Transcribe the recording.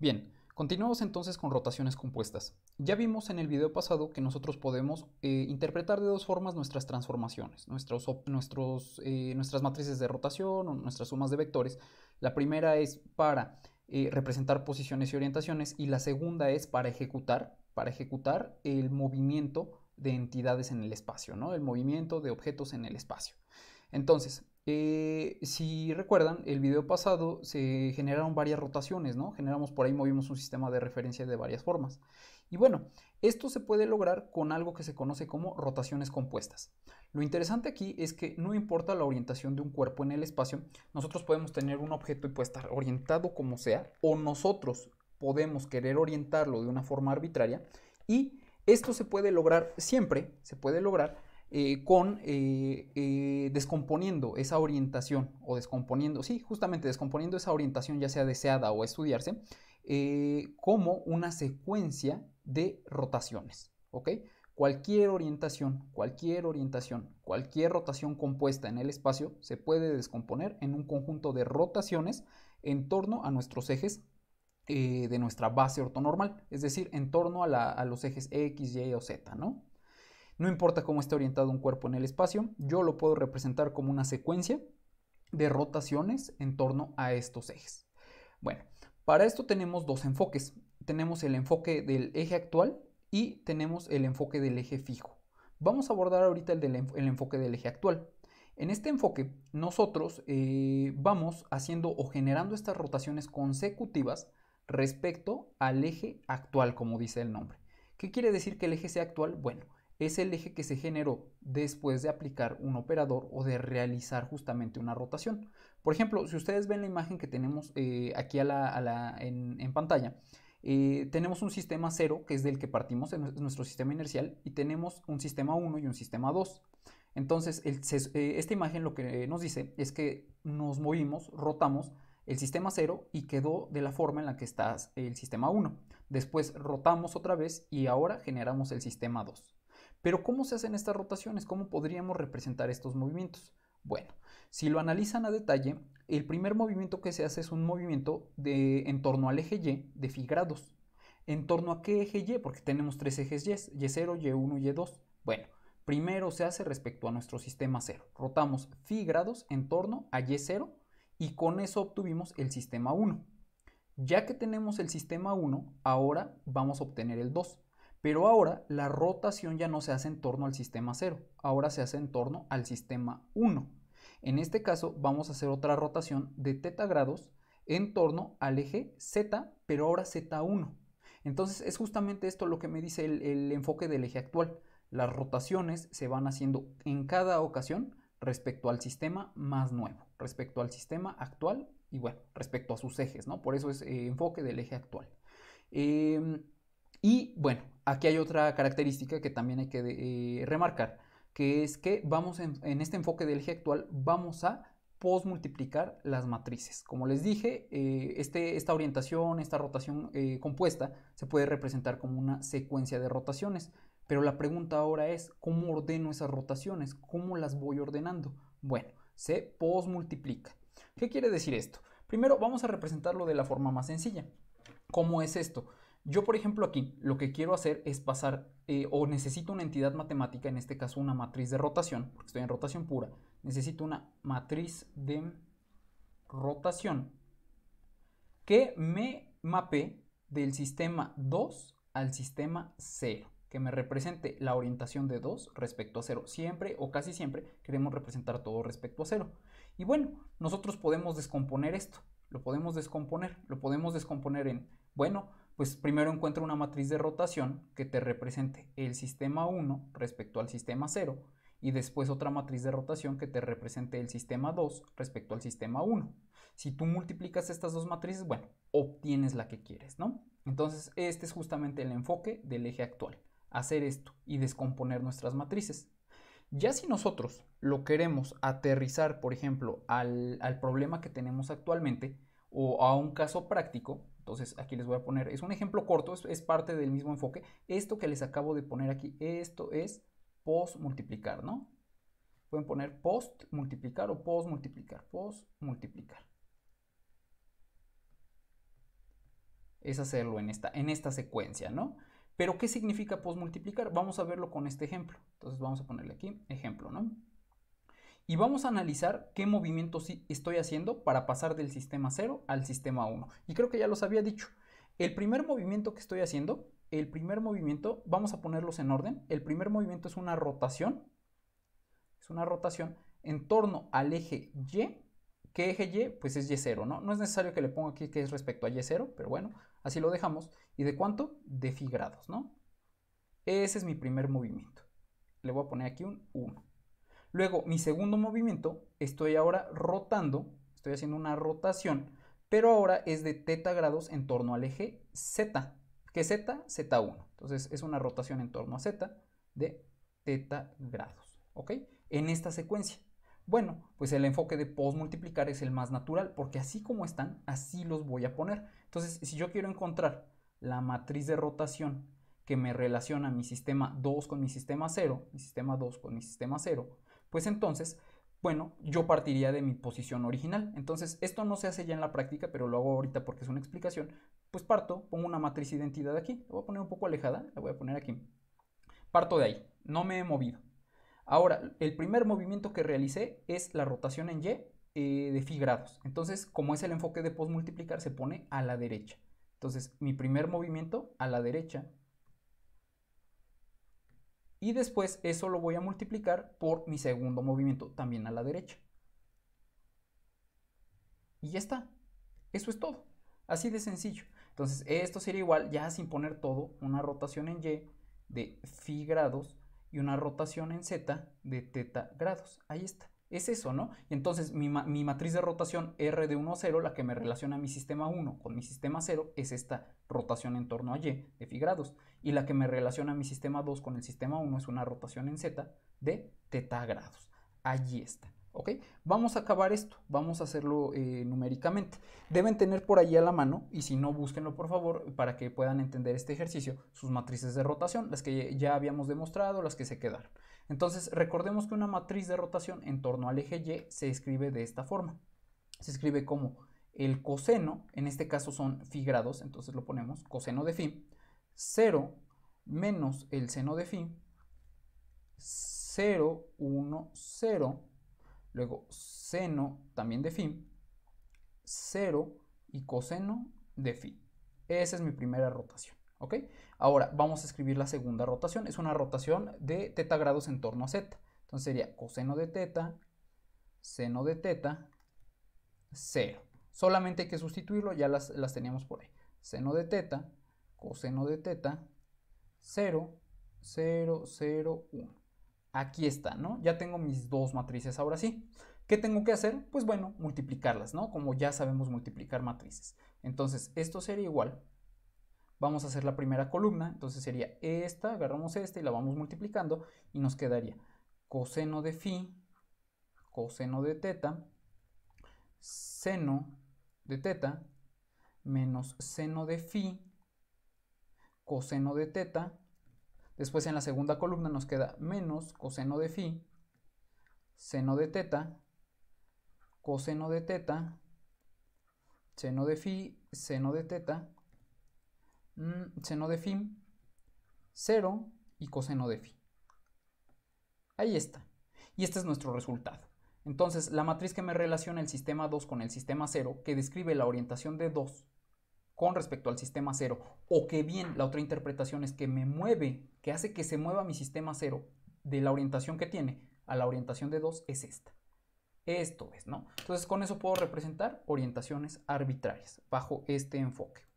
Bien, continuamos entonces con rotaciones compuestas. Ya vimos en el video pasado que nosotros podemos eh, interpretar de dos formas nuestras transformaciones, eh, nuestras matrices de rotación o nuestras sumas de vectores. La primera es para eh, representar posiciones y orientaciones y la segunda es para ejecutar, para ejecutar el movimiento de entidades en el espacio, el movimiento de objetos en el espacio. Entonces, eh, si recuerdan, el video pasado se generaron varias rotaciones, ¿no? Generamos por ahí, movimos un sistema de referencia de varias formas. Y bueno, esto se puede lograr con algo que se conoce como rotaciones compuestas. Lo interesante aquí es que no importa la orientación de un cuerpo en el espacio, nosotros podemos tener un objeto y puede estar orientado como sea, o nosotros podemos querer orientarlo de una forma arbitraria y esto se puede lograr siempre, se puede lograr eh, con eh, eh, descomponiendo esa orientación o descomponiendo, sí, justamente descomponiendo esa orientación ya sea deseada o estudiarse, como una secuencia de rotaciones, ¿ok? Cualquier orientación, cualquier orientación, cualquier rotación compuesta en el espacio se puede descomponer en un conjunto de rotaciones en torno a nuestros ejes de nuestra base ortonormal, es decir, en torno a, a los ejes X, Y o Z, ¿no? No importa cómo esté orientado un cuerpo en el espacio, yo lo puedo representar como una secuencia de rotaciones en torno a estos ejes. Bueno, para esto tenemos dos enfoques. Tenemos el enfoque del eje actual y tenemos el enfoque del eje fijo. Vamos a abordar ahorita el, enfoque del eje actual. En este enfoque, nosotros eh, vamos haciendo o generando estas rotaciones consecutivas respecto al eje actual, como dice el nombre. ¿Qué quiere decir que el eje sea actual? Bueno, es el eje que se generó después de aplicar un operador o de realizar justamente una rotación. Por ejemplo, si ustedes ven la imagen que tenemos eh, aquí en, pantalla, eh, tenemos un sistema 0 que es del que partimos en nuestro sistema inercial y tenemos un sistema 1 y un sistema 2. Entonces, eh, esta imagen lo que nos dice es que nos movimos, rotamos el sistema 0 y quedó de la forma en la que está el sistema 1. Después rotamos otra vez y ahora generamos el sistema 2. Pero ¿cómo se hacen estas rotaciones? ¿Cómo podríamos representar estos movimientos? Bueno, si lo analizan a detalle, el primer movimiento que se hace es un movimiento de, en torno al eje Y de grados. ¿En torno a qué eje Y? Porque tenemos tres ejes Y, Y0, Y1, Y2. Bueno, primero se hace respecto a nuestro sistema 0. Rotamos phi grados en torno a Y0 y con eso obtuvimos el sistema 1. Ya que tenemos el sistema 1, ahora vamos a obtener el 2. Pero ahora la rotación ya no se hace en torno al sistema 0, ahora se hace en torno al sistema 1. En este caso vamos a hacer otra rotación de teta grados en torno al eje z, pero ahora z1. Entonces es justamente esto lo que me dice el, enfoque del eje actual. Las rotaciones se van haciendo en cada ocasión respecto al sistema más nuevo, respecto al sistema actual y bueno, respecto a sus ejes, ¿no? Por eso es eh, enfoque del eje actual. Eh, y bueno, aquí hay otra característica que también hay que eh, remarcar, que es que vamos en, este enfoque del eje actual, vamos a posmultiplicar las matrices. Como les dije, eh, este, esta orientación, esta rotación eh, compuesta, se puede representar como una secuencia de rotaciones. Pero la pregunta ahora es, ¿cómo ordeno esas rotaciones? ¿Cómo las voy ordenando? Bueno, se posmultiplica. ¿Qué quiere decir esto? Primero vamos a representarlo de la forma más sencilla. ¿Cómo es esto? Yo, por ejemplo, aquí lo que quiero hacer es pasar, eh, o necesito una entidad matemática, en este caso una matriz de rotación, porque estoy en rotación pura, necesito una matriz de rotación que me mape del sistema 2 al sistema 0, que me represente la orientación de 2 respecto a 0. Siempre o casi siempre queremos representar todo respecto a 0. Y bueno, nosotros podemos descomponer esto, lo podemos descomponer, lo podemos descomponer en, bueno, pues primero encuentra una matriz de rotación que te represente el sistema 1 respecto al sistema 0 y después otra matriz de rotación que te represente el sistema 2 respecto al sistema 1. Si tú multiplicas estas dos matrices, bueno, obtienes la que quieres, ¿no? Entonces, este es justamente el enfoque del eje actual, hacer esto y descomponer nuestras matrices. Ya si nosotros lo queremos aterrizar, por ejemplo, al, al problema que tenemos actualmente o a un caso práctico, entonces aquí les voy a poner, es un ejemplo corto, es, parte del mismo enfoque. Esto que les acabo de poner aquí, esto es post multiplicar, ¿no? Pueden poner post multiplicar o post multiplicar, post multiplicar. Es hacerlo en esta, en esta secuencia, ¿no? Pero ¿qué significa post multiplicar? Vamos a verlo con este ejemplo. Entonces vamos a ponerle aquí ejemplo, ¿no? y vamos a analizar qué movimiento estoy haciendo para pasar del sistema 0 al sistema 1. Y creo que ya los había dicho. El primer movimiento que estoy haciendo, el primer movimiento, vamos a ponerlos en orden. El primer movimiento es una rotación, es una rotación en torno al eje Y, que eje Y pues es Y0, ¿no? No es necesario que le ponga aquí que es respecto a Y0, pero bueno, así lo dejamos. ¿Y de cuánto? De phi grados, ¿no? Ese es mi primer movimiento. Le voy a poner aquí un 1. Luego, mi segundo movimiento, estoy ahora rotando, estoy haciendo una rotación, pero ahora es de teta grados en torno al eje Z, que Z, Z1. Entonces es una rotación en torno a Z de teta grados, ¿ok? En esta secuencia. Bueno, pues el enfoque de multiplicar es el más natural, porque así como están, así los voy a poner. Entonces, si yo quiero encontrar la matriz de rotación que me relaciona mi sistema 2 con mi sistema 0, mi sistema 2 con mi sistema 0, pues entonces, bueno, yo partiría de mi posición original. Entonces, esto no se hace ya en la práctica, pero lo hago ahorita porque es una explicación. Pues parto, pongo una matriz identidad aquí, la voy a poner un poco alejada, la voy a poner aquí. Parto de ahí, no me he movido. Ahora, el primer movimiento que realicé es la rotación en Y eh, de phi grados. Entonces, como es el enfoque de post multiplicar, se pone a la derecha. Entonces, mi primer movimiento a la derecha y después eso lo voy a multiplicar por mi segundo movimiento también a la derecha. Y ya está. Eso es todo. Así de sencillo. Entonces esto sería igual, ya sin poner todo, una rotación en Y de phi grados y una rotación en Z de teta grados. Ahí está. Es eso, ¿no? entonces mi, matriz de rotación R de 1 0, la que me relaciona mi sistema 1 con mi sistema 0, es esta rotación en torno a Y de phi grados. Y la que me relaciona mi sistema 2 con el sistema 1 es una rotación en Z de teta grados. Allí está. ¿Ok? Vamos a acabar esto, vamos a hacerlo eh, numéricamente. Deben tener por ahí a la mano, y si no, búsquenlo por favor, para que puedan entender este ejercicio, sus matrices de rotación, las que ya habíamos demostrado, las que se quedaron. Entonces, recordemos que una matriz de rotación en torno al eje Y se escribe de esta forma. Se escribe como el coseno, en este caso son phi grados, entonces lo ponemos coseno de phi, 0 menos el seno de phi, 0, 1, 0, luego seno también de phi, 0 y coseno de phi. Esa es mi primera rotación. ¿Ok? Ahora vamos a escribir la segunda rotación. Es una rotación de teta grados en torno a z. Entonces sería coseno de teta, seno de teta, 0. Solamente hay que sustituirlo, ya las, las teníamos por ahí. Seno de teta, coseno de teta, 0, 0, 0, 1. Aquí está, ¿no? Ya tengo mis dos matrices ahora sí. ¿Qué tengo que hacer? Pues bueno, multiplicarlas, ¿no? Como ya sabemos multiplicar matrices. Entonces, esto sería igual vamos a hacer la primera columna, entonces sería esta, agarramos esta y la vamos multiplicando y nos quedaría coseno de phi, coseno de teta, seno de teta, menos seno de phi, coseno de teta, después en la segunda columna nos queda menos coseno de phi, seno de teta, coseno de teta, seno de phi, seno de teta, seno de phi 0 y coseno de fi. Ahí está. Y este es nuestro resultado. Entonces, la matriz que me relaciona el sistema 2 con el sistema 0, que describe la orientación de 2 con respecto al sistema 0, o que bien la otra interpretación es que me mueve, que hace que se mueva mi sistema 0 de la orientación que tiene a la orientación de 2, es esta. Esto es, ¿no? Entonces, con eso puedo representar orientaciones arbitrarias bajo este enfoque.